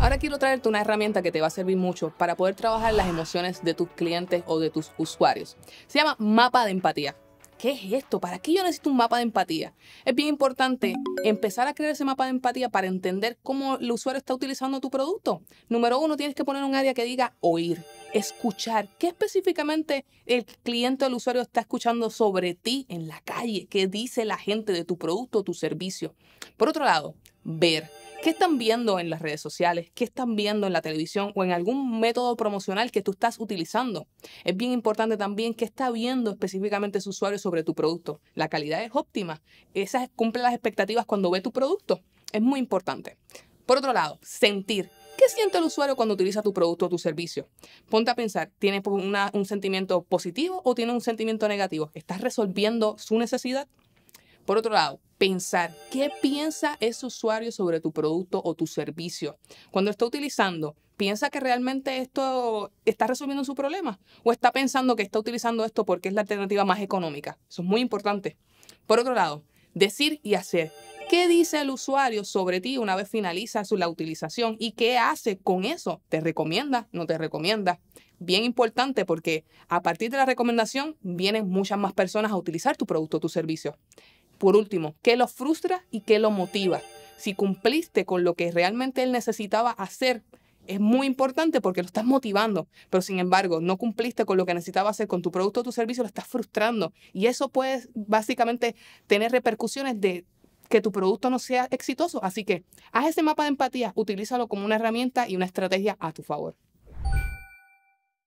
Ahora quiero traerte una herramienta que te va a servir mucho para poder trabajar las emociones de tus clientes o de tus usuarios. Se llama mapa de empatía. ¿Qué es esto? ¿Para qué yo necesito un mapa de empatía? Es bien importante empezar a crear ese mapa de empatía para entender cómo el usuario está utilizando tu producto. Número uno, tienes que poner un área que diga oír, escuchar. ¿Qué específicamente el cliente o el usuario está escuchando sobre ti en la calle? ¿Qué dice la gente de tu producto o tu servicio? Por otro lado, ver ¿Qué están viendo en las redes sociales? ¿Qué están viendo en la televisión o en algún método promocional que tú estás utilizando? Es bien importante también qué está viendo específicamente su usuario sobre tu producto. La calidad es óptima. Esas cumplen las expectativas cuando ve tu producto. Es muy importante. Por otro lado, sentir. ¿Qué siente el usuario cuando utiliza tu producto o tu servicio? Ponte a pensar, ¿tiene un sentimiento positivo o tiene un sentimiento negativo? ¿Estás resolviendo su necesidad? Por otro lado, pensar qué piensa ese usuario sobre tu producto o tu servicio. Cuando está utilizando, ¿piensa que realmente esto está resolviendo su problema? ¿O está pensando que está utilizando esto porque es la alternativa más económica? Eso es muy importante. Por otro lado, decir y hacer. ¿Qué dice el usuario sobre ti una vez finaliza su, la utilización? ¿Y qué hace con eso? ¿Te recomienda? ¿No te recomienda? Bien importante porque a partir de la recomendación vienen muchas más personas a utilizar tu producto o tu servicio. Por último, ¿qué lo frustra y qué lo motiva? Si cumpliste con lo que realmente él necesitaba hacer, es muy importante porque lo estás motivando, pero sin embargo no cumpliste con lo que necesitaba hacer con tu producto o tu servicio, lo estás frustrando y eso puede básicamente tener repercusiones de que tu producto no sea exitoso. Así que haz ese mapa de empatía, utilízalo como una herramienta y una estrategia a tu favor.